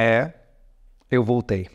é eu voltei.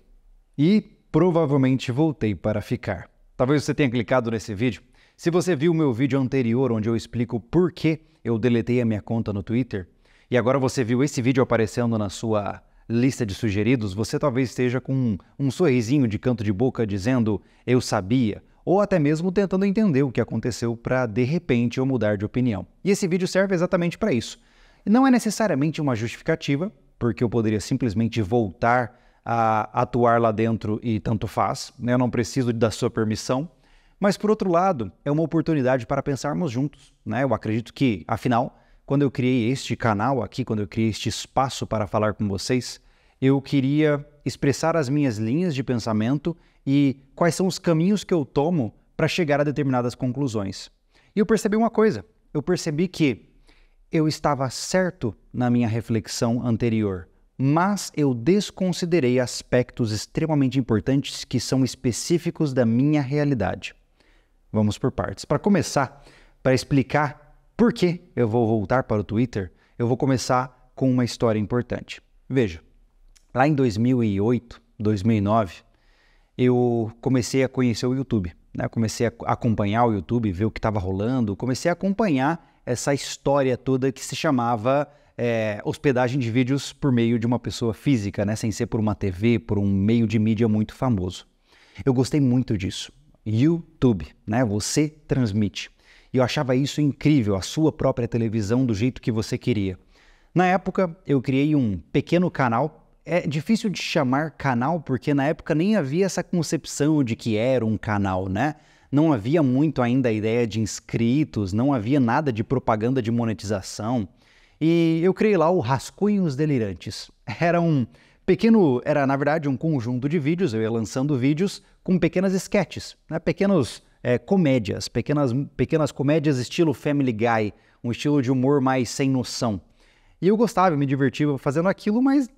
E provavelmente voltei para ficar. Talvez você tenha clicado nesse vídeo. Se você viu meu vídeo anterior onde eu explico por que eu deletei a minha conta no Twitter e agora você viu esse vídeo aparecendo na sua lista de sugeridos, você talvez esteja com um, um sorrisinho de canto de boca dizendo eu sabia, ou até mesmo tentando entender o que aconteceu para de repente eu mudar de opinião. E esse vídeo serve exatamente para isso. Não é necessariamente uma justificativa, porque eu poderia simplesmente voltar a atuar lá dentro e tanto faz, né? eu não preciso da sua permissão. Mas, por outro lado, é uma oportunidade para pensarmos juntos. Né? Eu acredito que, afinal, quando eu criei este canal aqui, quando eu criei este espaço para falar com vocês, eu queria expressar as minhas linhas de pensamento e quais são os caminhos que eu tomo para chegar a determinadas conclusões. E eu percebi uma coisa: eu percebi que eu estava certo na minha reflexão anterior, mas eu desconsiderei aspectos extremamente importantes que são específicos da minha realidade. Vamos por partes. Para começar, para explicar por que eu vou voltar para o Twitter, eu vou começar com uma história importante. Veja, lá em 2008, 2009, eu comecei a conhecer o YouTube. Né? Comecei a acompanhar o YouTube, ver o que estava rolando, comecei a acompanhar essa história toda que se chamava é, hospedagem de vídeos por meio de uma pessoa física, né? sem ser por uma TV, por um meio de mídia muito famoso. Eu gostei muito disso. YouTube, né? Você transmite. E eu achava isso incrível, a sua própria televisão do jeito que você queria. Na época, eu criei um pequeno canal é difícil de chamar canal porque na época nem havia essa concepção de que era um canal, né? não havia muito ainda a ideia de inscritos, não havia nada de propaganda de monetização. E eu criei lá o Rascunhos Delirantes. Era um pequeno, era na verdade um conjunto de vídeos, eu ia lançando vídeos com pequenas sketches, né? pequenos é, comédias, pequenas, pequenas comédias estilo Family Guy, um estilo de humor mais sem noção. E eu gostava, me divertia fazendo aquilo, mas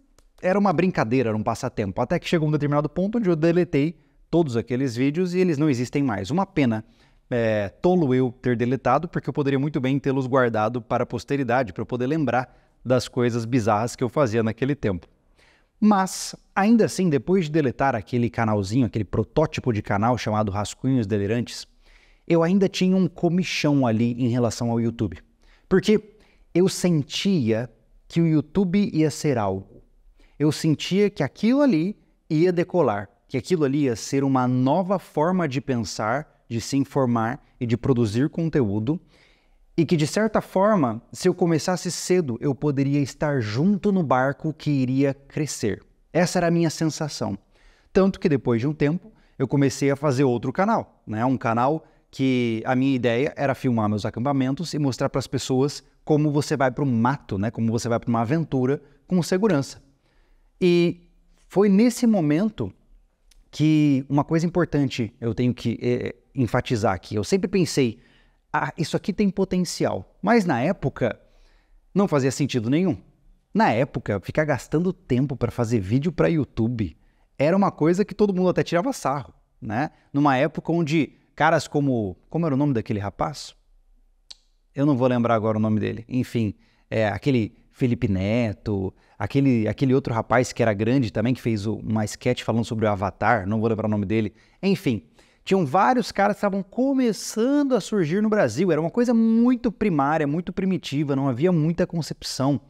era uma brincadeira, era um passatempo. Até que chegou um determinado ponto onde eu deletei todos aqueles vídeos e eles não existem mais. Uma pena. É, tolo eu ter deletado, porque eu poderia muito bem tê-los guardado para a posteridade, para eu poder lembrar das coisas bizarras que eu fazia naquele tempo. Mas, ainda assim, depois de deletar aquele canalzinho, aquele protótipo de canal chamado Rascunhos Delirantes, eu ainda tinha um comichão ali em relação ao YouTube. Porque eu sentia que o YouTube ia ser algo. Eu sentia que aquilo ali ia decolar que aquilo ali ia ser uma nova forma de pensar, de se informar e de produzir conteúdo, e que de certa forma, se eu começasse cedo, eu poderia estar junto no barco que iria crescer. Essa era a minha sensação. Tanto que depois de um tempo, eu comecei a fazer outro canal, né? Um canal que a minha ideia era filmar meus acampamentos e mostrar para as pessoas como você vai para o mato, né? Como você vai para uma aventura com segurança. E foi nesse momento que uma coisa importante eu tenho que é, enfatizar aqui. Eu sempre pensei, ah, isso aqui tem potencial. Mas na época, não fazia sentido nenhum. Na época, ficar gastando tempo para fazer vídeo para YouTube era uma coisa que todo mundo até tirava sarro, né? Numa época onde caras como. Como era o nome daquele rapaz? Eu não vou lembrar agora o nome dele. Enfim, é aquele Felipe Neto, aquele, aquele outro rapaz que era grande também, que fez uma sketch falando sobre o Avatar, não vou lembrar o nome dele. Enfim, tinham vários caras que estavam começando a surgir no Brasil. Era uma coisa muito primária, muito primitiva, não havia muita concepção.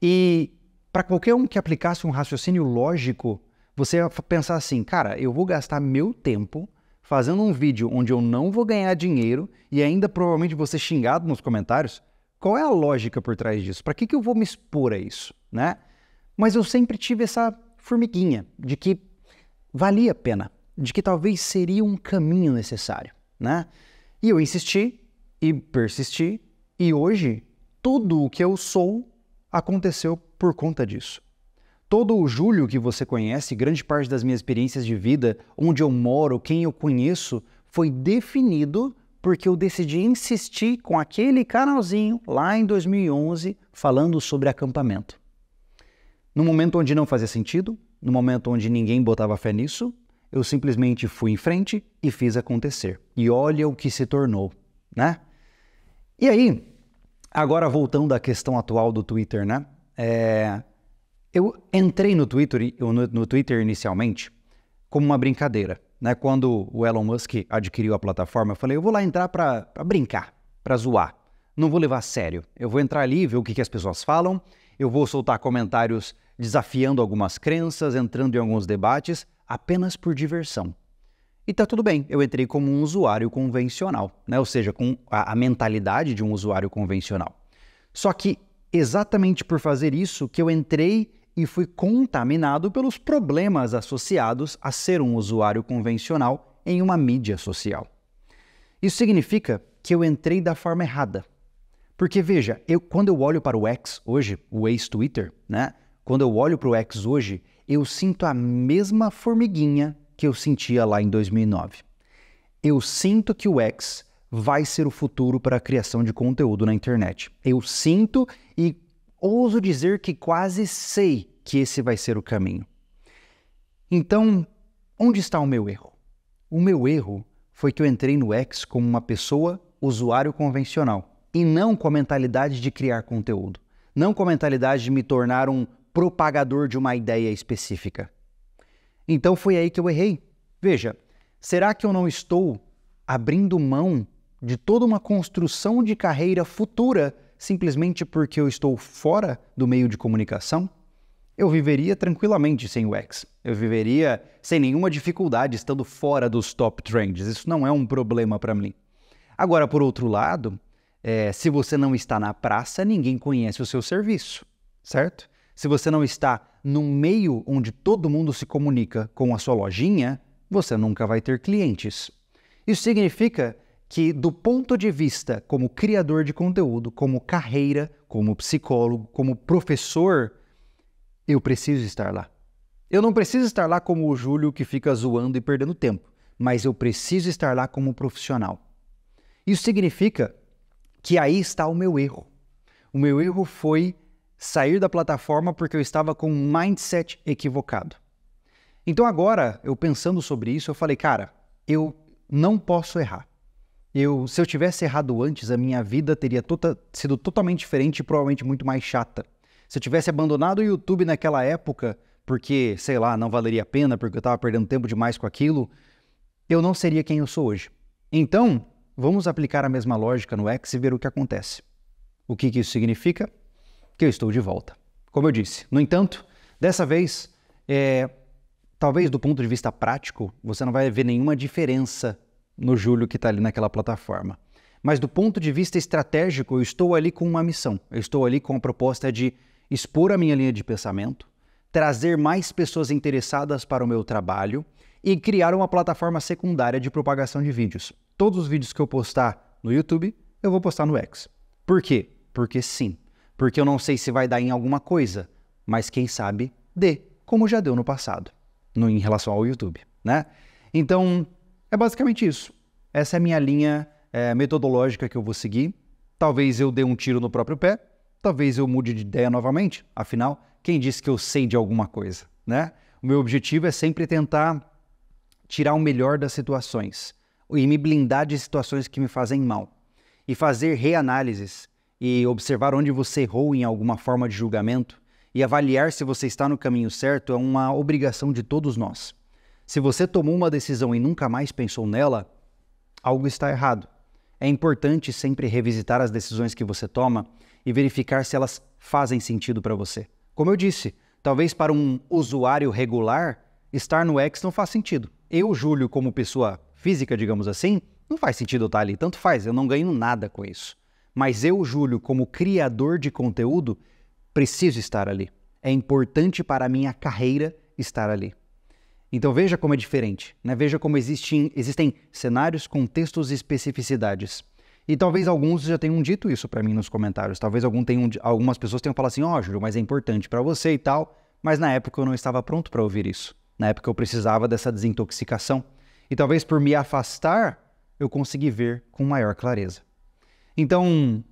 E para qualquer um que aplicasse um raciocínio lógico, você ia pensar assim, cara, eu vou gastar meu tempo fazendo um vídeo onde eu não vou ganhar dinheiro e ainda provavelmente vou ser xingado nos comentários qual é a lógica por trás disso? Para que, que eu vou me expor a isso, né? Mas eu sempre tive essa formiguinha de que valia a pena, de que talvez seria um caminho necessário, né? E eu insisti e persisti e hoje tudo o que eu sou aconteceu por conta disso. Todo o Júlio que você conhece, grande parte das minhas experiências de vida, onde eu moro, quem eu conheço, foi definido porque eu decidi insistir com aquele canalzinho lá em 2011 falando sobre acampamento. No momento onde não fazia sentido, no momento onde ninguém botava fé nisso, eu simplesmente fui em frente e fiz acontecer. E olha o que se tornou, né? E aí, agora voltando à questão atual do Twitter, né? É, eu entrei no Twitter, no, no Twitter inicialmente como uma brincadeira né, quando o Elon Musk adquiriu a plataforma, eu falei, eu vou lá entrar para brincar, para zoar. Não vou levar a sério. Eu vou entrar ali e ver o que, que as pessoas falam. Eu vou soltar comentários desafiando algumas crenças, entrando em alguns debates, apenas por diversão. E tá tudo bem, eu entrei como um usuário convencional, né? ou seja, com a, a mentalidade de um usuário convencional. Só que exatamente por fazer isso que eu entrei e fui contaminado pelos problemas associados a ser um usuário convencional em uma mídia social. Isso significa que eu entrei da forma errada. Porque veja, eu, quando eu olho para o X hoje, o ex-Twitter, né? Quando eu olho para o X hoje, eu sinto a mesma formiguinha que eu sentia lá em 2009. Eu sinto que o X vai ser o futuro para a criação de conteúdo na internet. Eu sinto e Ouso dizer que quase sei que esse vai ser o caminho. Então, onde está o meu erro? O meu erro foi que eu entrei no X como uma pessoa usuário convencional e não com a mentalidade de criar conteúdo, não com a mentalidade de me tornar um propagador de uma ideia específica. Então foi aí que eu errei. Veja, será que eu não estou abrindo mão de toda uma construção de carreira futura simplesmente porque eu estou fora do meio de comunicação? Eu viveria tranquilamente sem UX. Eu viveria sem nenhuma dificuldade estando fora dos top trends. Isso não é um problema para mim. Agora, por outro lado, é, se você não está na praça, ninguém conhece o seu serviço, certo? Se você não está no meio onde todo mundo se comunica com a sua lojinha, você nunca vai ter clientes. Isso significa que, do ponto de vista como criador de conteúdo, como carreira, como psicólogo, como professor, eu preciso estar lá. Eu não preciso estar lá como o Júlio que fica zoando e perdendo tempo, mas eu preciso estar lá como profissional. Isso significa que aí está o meu erro. O meu erro foi sair da plataforma porque eu estava com um mindset equivocado. Então agora, eu pensando sobre isso, eu falei, cara, eu não posso errar. Eu, se eu tivesse errado antes, a minha vida teria tota, sido totalmente diferente e provavelmente muito mais chata. Se eu tivesse abandonado o YouTube naquela época, porque, sei lá, não valeria a pena, porque eu estava perdendo tempo demais com aquilo, eu não seria quem eu sou hoje. Então, vamos aplicar a mesma lógica no X e ver o que acontece. O que, que isso significa? Que eu estou de volta. Como eu disse, no entanto, dessa vez, é, talvez do ponto de vista prático, você não vai ver nenhuma diferença no julho que está ali naquela plataforma. Mas do ponto de vista estratégico, eu estou ali com uma missão. Eu estou ali com a proposta de expor a minha linha de pensamento, trazer mais pessoas interessadas para o meu trabalho e criar uma plataforma secundária de propagação de vídeos. Todos os vídeos que eu postar no YouTube, eu vou postar no X. Por quê? Porque sim. Porque eu não sei se vai dar em alguma coisa, mas quem sabe dê, como já deu no passado, no, em relação ao YouTube, né? Então, é basicamente isso. Essa é a minha linha é, metodológica que eu vou seguir. Talvez eu dê um tiro no próprio pé, talvez eu mude de ideia novamente. Afinal, quem disse que eu sei de alguma coisa, né? O meu objetivo é sempre tentar tirar o melhor das situações e me blindar de situações que me fazem mal e fazer reanálises e observar onde você errou em alguma forma de julgamento e avaliar se você está no caminho certo é uma obrigação de todos nós. Se você tomou uma decisão e nunca mais pensou nela, algo está errado. É importante sempre revisitar as decisões que você toma e verificar se elas fazem sentido para você. Como eu disse, talvez para um usuário regular, estar no X não faz sentido. Eu, Júlio, como pessoa física, digamos assim, não faz sentido eu estar ali, tanto faz, eu não ganho nada com isso. Mas eu, Júlio, como criador de conteúdo, preciso estar ali. É importante para a minha carreira estar ali. Então veja como é diferente, né? veja como existem, existem cenários, contextos e especificidades. E talvez alguns já tenham dito isso para mim nos comentários. Talvez algum tenham, algumas pessoas tenham falado assim: ó, oh, Júlio, mas é importante para você e tal. Mas na época eu não estava pronto para ouvir isso. Na época eu precisava dessa desintoxicação. E talvez por me afastar, eu consegui ver com maior clareza. Então,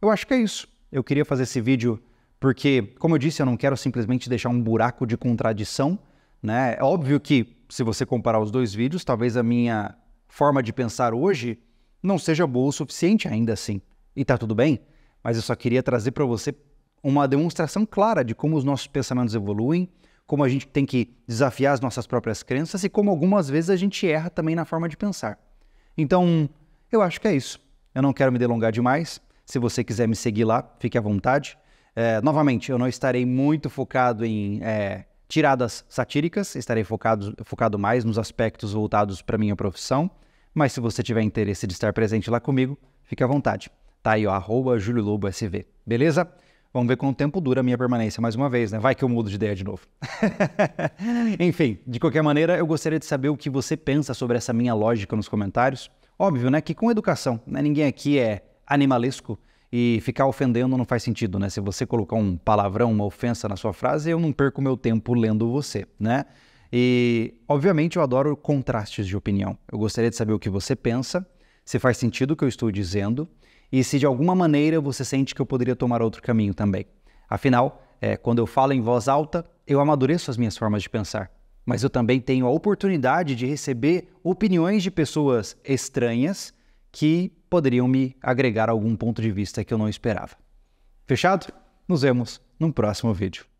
eu acho que é isso. Eu queria fazer esse vídeo porque, como eu disse, eu não quero simplesmente deixar um buraco de contradição né? É óbvio que, se você comparar os dois vídeos, talvez a minha forma de pensar hoje não seja boa o suficiente ainda assim. E tá tudo bem, mas eu só queria trazer para você uma demonstração clara de como os nossos pensamentos evoluem, como a gente tem que desafiar as nossas próprias crenças e como algumas vezes a gente erra também na forma de pensar. Então, eu acho que é isso. Eu não quero me delongar demais. Se você quiser me seguir lá, fique à vontade. É, novamente, eu não estarei muito focado em é, Tiradas satíricas, estarei focado, focado mais nos aspectos voltados para minha profissão, mas se você tiver interesse de estar presente lá comigo, fique à vontade. Tá aí, ó, arroba Júlio Lobo SV, beleza? Vamos ver quanto tempo dura a minha permanência mais uma vez, né? Vai que eu mudo de ideia de novo. Enfim, de qualquer maneira, eu gostaria de saber o que você pensa sobre essa minha lógica nos comentários. Óbvio, né? Que com educação, né? Ninguém aqui é animalesco, e ficar ofendendo não faz sentido, né? Se você colocar um palavrão, uma ofensa na sua frase, eu não perco meu tempo lendo você, né? E, obviamente, eu adoro contrastes de opinião. Eu gostaria de saber o que você pensa, se faz sentido o que eu estou dizendo e se de alguma maneira você sente que eu poderia tomar outro caminho também. Afinal, é, quando eu falo em voz alta, eu amadureço as minhas formas de pensar. Mas eu também tenho a oportunidade de receber opiniões de pessoas estranhas que poderiam me agregar algum ponto de vista que eu não esperava. Fechado? Nos vemos num próximo vídeo.